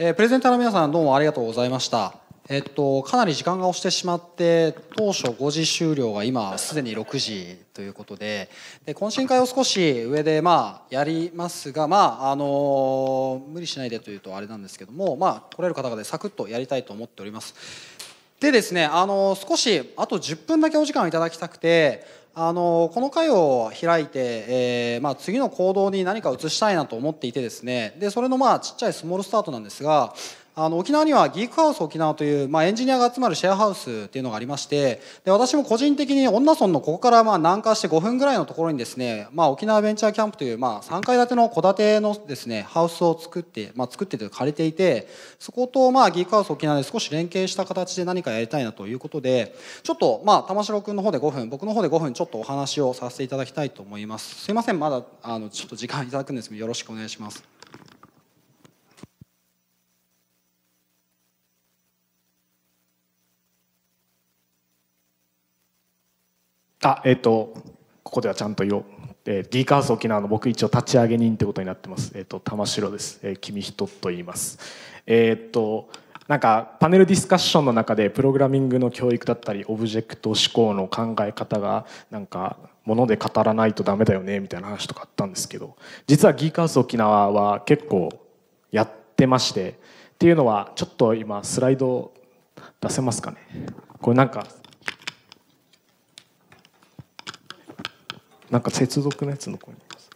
えー、プレゼンターの皆さんどうもありがとうございました。えっと、かなり時間が押してしまって、当初5時終了が今すでに6時ということで、で、懇親会を少し上でまあやりますが、まああの無理しないでというとあれなんですけども、まあ来れる方々でサクッとやりたいと思っております。でですね、あの少しあと10分だけお時間をいただきたくてあのこの会を開いて、えーまあ、次の行動に何か移したいなと思っていてですねでそれのまあちっちゃいスモールスタートなんですがあの沖縄にはギークハウス沖縄という、まあ、エンジニアが集まるシェアハウスっていうのがありましてで私も個人的に恩納村のここからまあ南下して5分ぐらいのところにですね、まあ、沖縄ベンチャーキャンプという、まあ、3階建ての戸建てのですねハウスを作って、まあ、作ってて借りていてそことまあギークハウス沖縄で少し連携した形で何かやりたいなということでちょっとまあ玉城君の方で5分僕の方で5分ちょっとお話をさせていただきたいと思いますすいませんまだあのちょっと時間いただくんですよろしくお願いしますあえっ、ー、とここではちゃんと言おう、えー、D カース沖縄の僕一応立ち上げ人ってことになってますえっ、ー、と玉城です、えー、君人と言いますえっ、ー、となんかパネルディスカッションの中でプログラミングの教育だったりオブジェクト思考の考え方がなんかもので語らないとダメだよねみたいな話とかあったんですけど実はギーカース沖縄は結構やってましてっていうのはちょっと今スライド出せますかねこれなんかなんか接続のやつ残ります。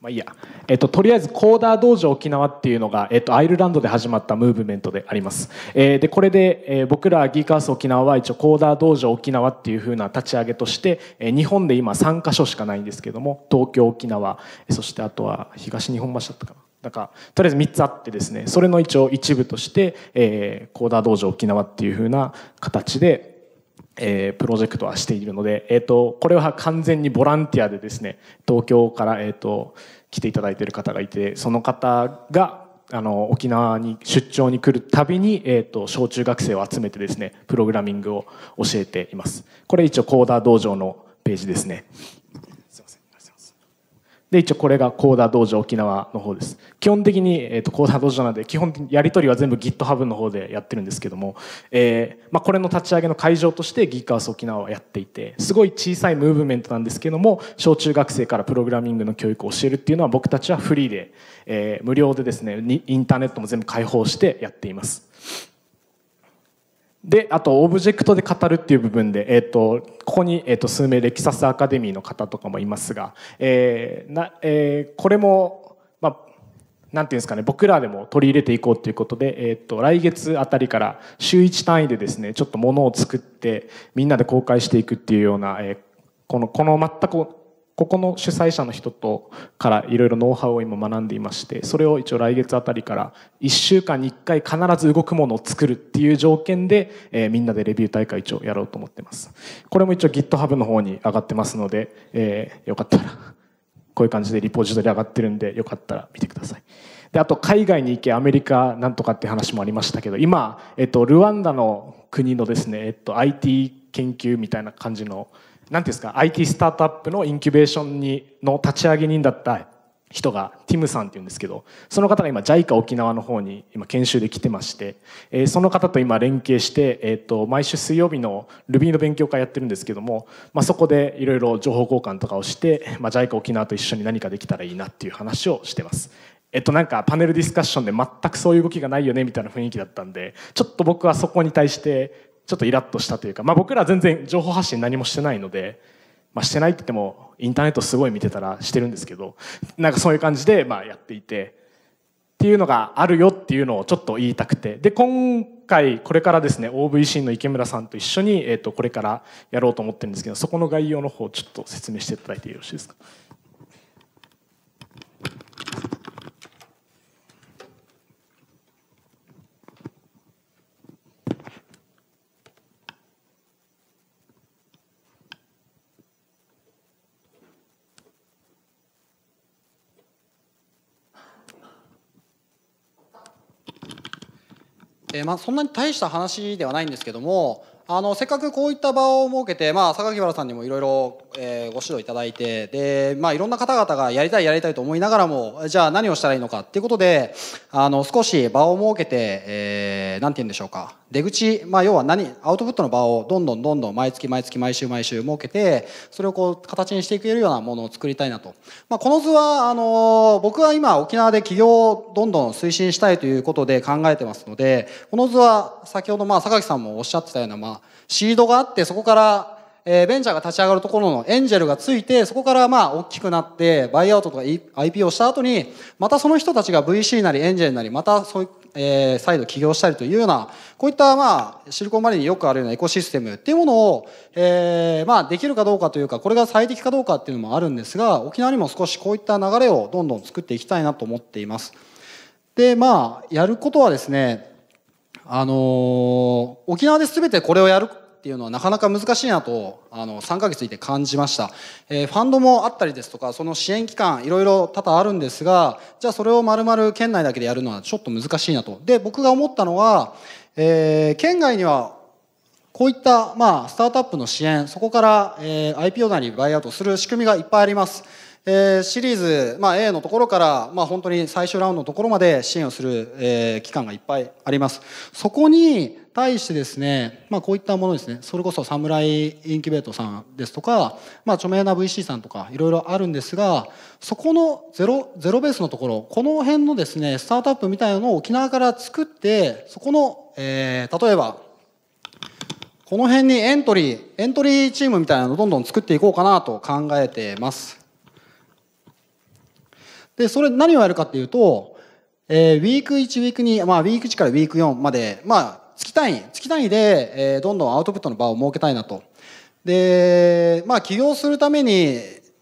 まあいいや、えっと、とりあえずコーダー道場沖縄っていうのが、えっと、アイルランドで始まったムーブメントであります、えー、でこれで、えー、僕らギーカース沖縄は一応コーダー道場沖縄っていうふうな立ち上げとして、えー、日本で今3か所しかないんですけども東京沖縄そしてあとは東日本橋だったかななんかとりあえず3つあってですねそれの一応一部として、えー、コーダー道場沖縄っていうふうな形でえー、プロジェクトはしているので、えっ、ー、と、これは完全にボランティアでですね、東京から、えっ、ー、と、来ていただいている方がいて、その方が、あの、沖縄に出張に来るたびに、えっ、と、小中学生を集めてですね、プログラミングを教えています。これ一応コーダー道場のページですね。で一応これがコーダ道場沖縄の方です基本的に、えーと、コーダ道場なので基本的にやり取りは全部 GitHub の方でやってるんですけども、えーまあ、これの立ち上げの会場として GeekHouse 沖縄はやっていてすごい小さいムーブメントなんですけども小中学生からプログラミングの教育を教えるっていうのは僕たちはフリーで、えー、無料でですねインターネットも全部開放してやっています。であとオブジェクトで語るっていう部分で、えーと、ここに、えーと、数名レキサスアカデミーの方とかもいますが、えーなえー、これも、まあ、なんていうんですかね僕らでも取り入れていこうということで、えーと、と来月あたりから週1単位でですねちょっとものを作ってみんなで公開していくっていうような、えーこのこの全くここの主催者の人とからいろいろノウハウを今学んでいまして、それを一応来月あたりから1週間に1回必ず動くものを作るっていう条件で、えー、みんなでレビュー大会一応やろうと思ってます。これも一応 GitHub の方に上がってますので、えー、よかったら、こういう感じでリポジトリ上がってるんで、よかったら見てください。で、あと海外に行けアメリカなんとかって話もありましたけど、今、えっと、ルワンダの国のですね、えっと、IT 研究みたいな感じの何ていうんですか IT スタートアップのインキュベーションにの立ち上げ人だった人がティムさんっていうんですけどその方が今 JICA 沖縄の方に今研修で来てまして、えー、その方と今連携して、えーと、と毎週水曜日の Ruby の勉強会やってるんですけども、まあ、そこでいろいろ情報交換とかをして、まあ、JICA 沖縄と一緒に何かできたらいいなっていう話をしてます。えっとなんかパネルディスカッションで全くそういう動きがないよねみたいな雰囲気だったんでちょっと僕はそこに対してちょっとイラッとしたというか、まあ、僕ら全然情報発信何もしてないので、まあ、してないって言ってもインターネットすごい見てたらしてるんですけどなんかそういう感じでまあやっていてっていうのがあるよっていうのをちょっと言いたくてで今回これからですね OVC の池村さんと一緒に、えー、とこれからやろうと思ってるんですけどそこの概要の方ちょっと説明していただいてよろしいですか。えー、まあ、そんなに大した話ではないんですけどもあのせっかくこういった場を設けて、まあ、榊原さんにもいろいろえー、ご指導いただいてで、まあ、いろんな方々がやりたいやりたいと思いながらもじゃあ何をしたらいいのかっていうことであの少し場を設けて、えー、なんて言うんでしょうか出口、まあ、要は何アウトプットの場をどんどんどんどん毎月毎月毎週毎週設けてそれをこう形にしていけるようなものを作りたいなと、まあ、この図はあの僕は今沖縄で起業をどんどん推進したいということで考えてますのでこの図は先ほどまあ榊さんもおっしゃってたような、まあ、シードがあってそこからえー、ベンチャーが立ち上がるところのエンジェルがついて、そこからまあ大きくなって、バイアウトとか IP をした後に、またその人たちが VC なりエンジェルなり、またそういう、えー、再度起業したりというような、こういったまあ、シリコンバレーによくあるようなエコシステムっていうものを、えー、まあ、できるかどうかというか、これが最適かどうかっていうのもあるんですが、沖縄にも少しこういった流れをどんどん作っていきたいなと思っています。で、まあ、やることはですね、あのー、沖縄で全てこれをやるっていうのはなかなか難しいなとあの3ヶ月いて感じました、えー、ファンドもあったりですとかその支援機関いろいろ多々あるんですがじゃあそれを丸々県内だけでやるのはちょっと難しいなとで僕が思ったのは、えー、県外にはこういった、まあ、スタートアップの支援そこから、えー、IPO なりバイアウトする仕組みがいっぱいありますえー、シリーズ、まあ、A のところから、まあ、本当に最終ラウンドのところまで支援をする、えー、機関がいっぱいあります。そこに対してですね、まあ、こういったものですね、それこそサムライインキュベートさんですとか、まあ、著名な VC さんとかいろいろあるんですが、そこのゼロ、ゼロベースのところ、この辺のですね、スタートアップみたいなのを沖縄から作って、そこの、えー、例えば、この辺にエントリー、エントリーチームみたいなのをどんどん作っていこうかなと考えてます。で、それ何をやるかっていうと、えー、ウィーク1、ウィーク2、まあ、ウィーク1からウィーク4まで、まあ、月単位、月単位で、えー、どんどんアウトプットの場を設けたいなと。で、まあ、起業するために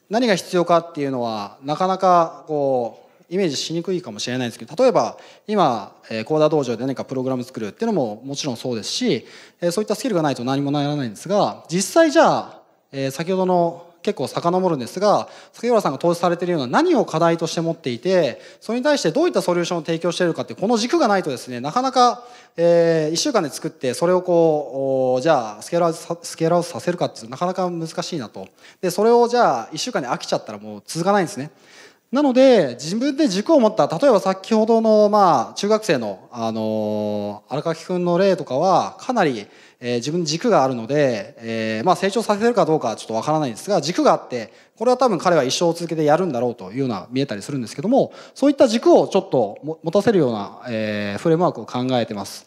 何が必要かっていうのは、なかなか、こう、イメージしにくいかもしれないですけど、例えば、今、えー、コーダ道場で何かプログラム作るっていうのももちろんそうですし、えー、そういったスキルがないと何もならないんですが、実際じゃあ、えー、先ほどの結構遡るんですが杉浦さんが投資されているような何を課題として持っていてそれに対してどういったソリューションを提供しているかってこの軸がないとですねなかなか、えー、1週間で作ってそれをこうじゃあスケールアウトスケールアウトさせるかっていうなかなか難しいなとでそれをじゃあ1週間で飽きちゃったらもう続かないんですね。なので自分で軸を持った例えば先ほどのまあ中学生のあの荒垣君の例とかはかなりえー、自分に軸があるので、えー、まあ成長させるかどうかはちょっとわからないんですが、軸があって、これは多分彼は一生続けてやるんだろうというような見えたりするんですけども、そういった軸をちょっと持たせるような、えー、フレームワークを考えてます。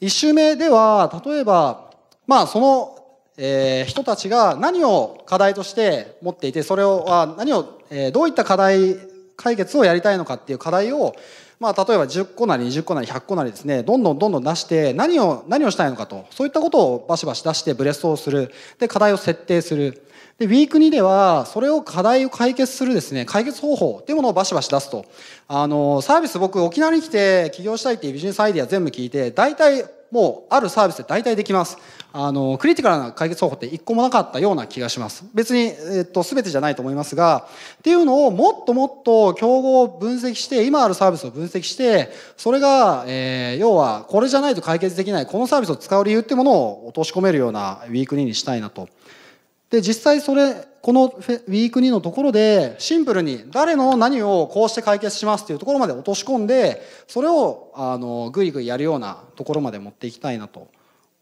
一周目では、例えば、まあその、えー、人たちが何を課題として持っていて、それを、何を、えー、どういった課題解決をやりたいのかっていう課題を、まあ、例えば10個なり20個なり100個なりですね、どんどんどんどん出して、何を、何をしたいのかと、そういったことをバシバシ出してブレストをする。で、課題を設定する。で、ウィーク2では、それを課題を解決するですね、解決方法っていうものをバシバシ出すと。あの、サービス僕、沖縄に来て起業したいっていうビジネスアイディア全部聞いて、大体、もうあるサービスで大体できます。あの、クリティカルな解決方法って一個もなかったような気がします。別に、えっと、全てじゃないと思いますが、っていうのをもっともっと競合を分析して、今あるサービスを分析して、それが、えー、要は、これじゃないと解決できない、このサービスを使う理由ってものを落とし込めるようなウィークリーにしたいなと。で、実際それ、このウィーク2のところで、シンプルに誰の何をこうして解決しますっていうところまで落とし込んで、それを、あの、ぐいぐいやるようなところまで持っていきたいなと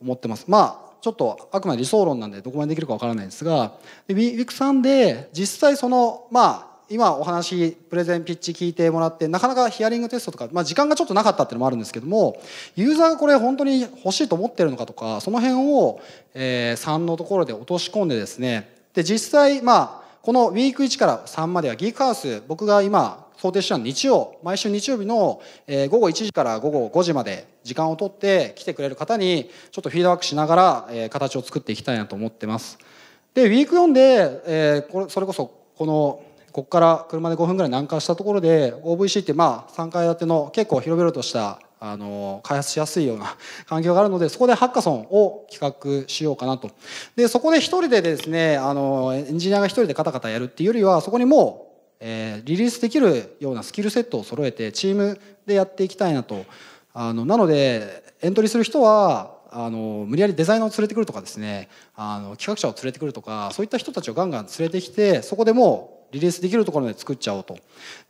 思ってます。まあ、ちょっとあくまで理想論なんでどこまでできるかわからないんですが、ウィーク3で実際その、まあ、今お話プレゼンピッチ聞いてもらってなかなかヒアリングテストとか、まあ、時間がちょっとなかったっていうのもあるんですけどもユーザーがこれ本当に欲しいと思ってるのかとかその辺を、えー、3のところで落とし込んでですねで実際まあこのウィーク1から3まではギークハウス僕が今想定したの日曜毎週日曜日の、えー、午後1時から午後5時まで時間を取って来てくれる方にちょっとフィードバックしながら、えー、形を作っていきたいなと思ってます。でウィーク4で、えー、これそれこそこのここから車で5分ぐらい南下したところで OVC ってまあ3階建ての結構広々としたあの開発しやすいような 環境があるのでそこでハッカソンを企画しようかなとでそこで一人でですねあのエンジニアが一人でカタカタやるっていうよりはそこにもう、えー、リリースできるようなスキルセットを揃えてチームでやっていきたいなとあのなのでエントリーする人はあの無理やりデザイナーを連れてくるとかですねあの企画者を連れてくるとかそういった人たちをガンガン連れてきてそこでもうリリースできるところで作っちゃおうと。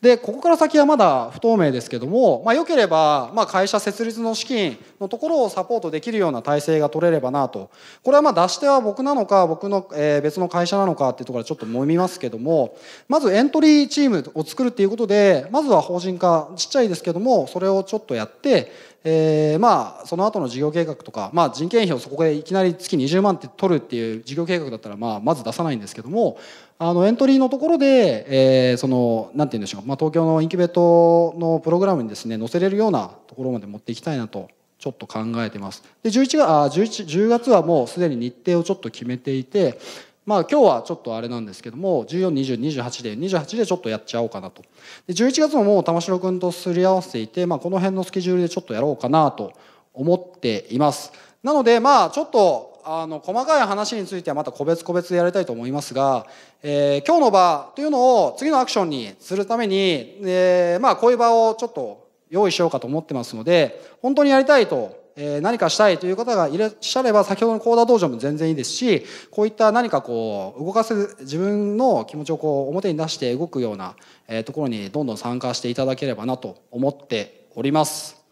で、ここから先はまだ不透明ですけども、まあ、良ければ、まあ、会社設立の資金のところをサポートできるような体制が取れればなと。これはまあ出しては僕なのか、僕の、えー、別の会社なのかっていうところはちょっと揉みますけども、まずエントリーチームを作るっていうことで、まずは法人化、ちっちゃいですけども、それをちょっとやって、えー、まあその後の事業計画とか、まあ、人件費をそこでいきなり月20万って取るっていう事業計画だったらまあまず出さないんですけどもあのエントリーのところで、えー、そのなんて言うんでしょう、まあ、東京のインキュベートのプログラムにですね載せれるようなところまで持っていきたいなとちょっと考えてます。で11月あ 11, 10月はもうすでに日程をちょっと決めていて、まあ、今日はちょっとあれなんですけども142028で28でちょっとやっちゃおうかなとで11月ももう玉城君とすり合わせていて、まあ、この辺のスケジュールでちょっとやろうかなと思っていますなのでまあちょっとあの細かい話についてはまた個別個別でやりたいと思いますが、えー、今日の場というのを次のアクションにするために、えー、まあこういう場をちょっと用意しようかと思ってますので本当にやりたいとえ何かしたいという方がいらっしゃれば、先ほどのコーダ道場も全然いいですし、こういった何かこう、動かせ、自分の気持ちをこう、表に出して動くような、えところにどんどん参加していただければなと思っております。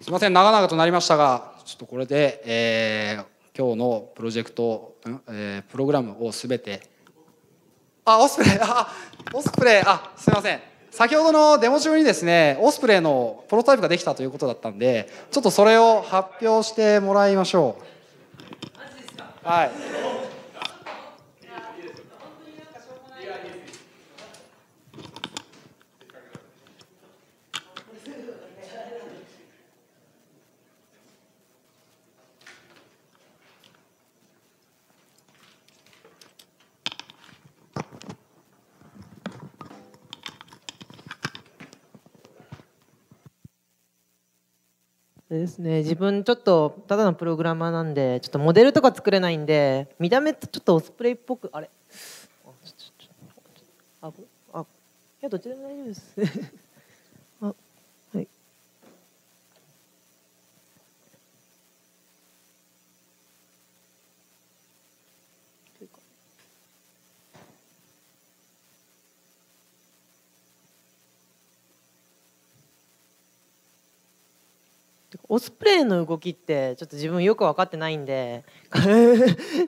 すいません、長々となりましたが、ちょっとこれで、えー今日のプロジェクト、えー、プログラムを全てあオスプレイあオスプレイあすいません先ほどのデモ中にですねオスプレイのプロタイプができたということだったんでちょっとそれを発表してもらいましょうはいですね、自分ちょっとただのプログラマーなんでちょっとモデルとか作れないんで見た目ちょっとオスプレイっぽくあれあちょっとああいやどっちでも大丈夫ですオスプレイの動きってちょっと自分よく分かってないんで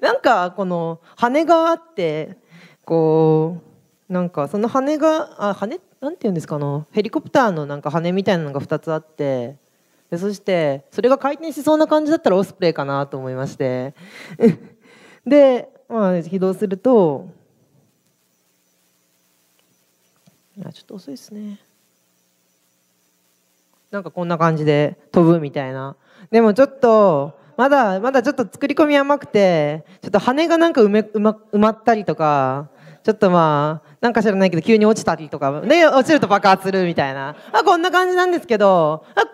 なんかこの羽があってこうなんかその羽があ羽なんていうんですかあのヘリコプターのなんか羽みたいなのが2つあってでそしてそれが回転しそうな感じだったらオスプレイかなと思いまして で、まあ、起動するとあちょっと遅いですね。なんかこんな感じで飛ぶみたいな。でもちょっと、まだ、まだちょっと作り込み甘くて、ちょっと羽がなんか埋め、埋ま埋まったりとか、ちょっとまあ、なんか知らないけど急に落ちたりとか、で、落ちると爆発するみたいな。あ、こんな感じなんですけど、あ、こんな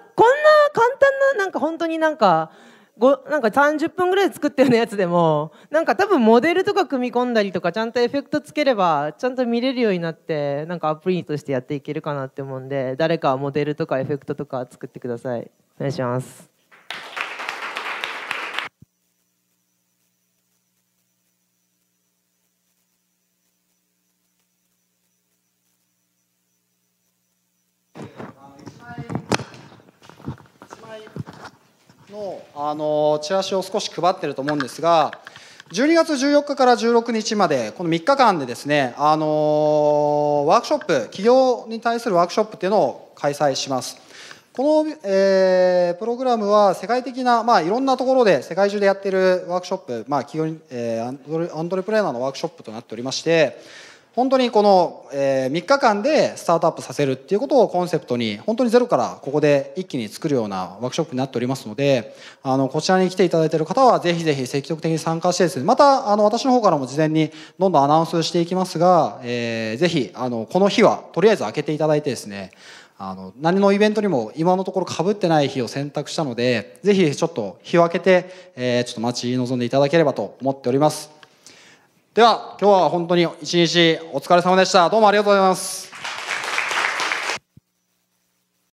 簡単な、なんか本当になんか、なんか30分ぐらいで作ったようなやつでもなんか多分モデルとか組み込んだりとかちゃんとエフェクトつければちゃんと見れるようになってなんかアプリとしてやっていけるかなって思うんで誰かモデルとかエフェクトとか作ってくださいお願いしますあのチラシを少し配ってると思うんですが12月14日から16日までこの3日間でですね、あのワークショップ企業に対するワークショップっていうのを開催します。この、えー、プログラムは世界的な、まあ、いろんなところで世界中でやっているワークショップ、まあ企業えー、アンドレプレーナーのワークショップとなっておりまして本当にこの、えー、3日間でスタートアップさせるっていうことをコンセプトに本当にゼロからここで一気に作るようなワークショップになっておりますのであのこちらに来ていただいている方はぜひぜひ積極的に参加してですねまたあの私の方からも事前にどんどんアナウンスしていきますが、えー、ぜひあのこの日はとりあえず開けていただいてですねあの何のイベントにも今のところかぶってない日を選択したのでぜひちょっと日を明けて、えー、ちょっと待ち望んでいただければと思っております。では今日は本当に一日お疲れ様でしたどうもありがとうございます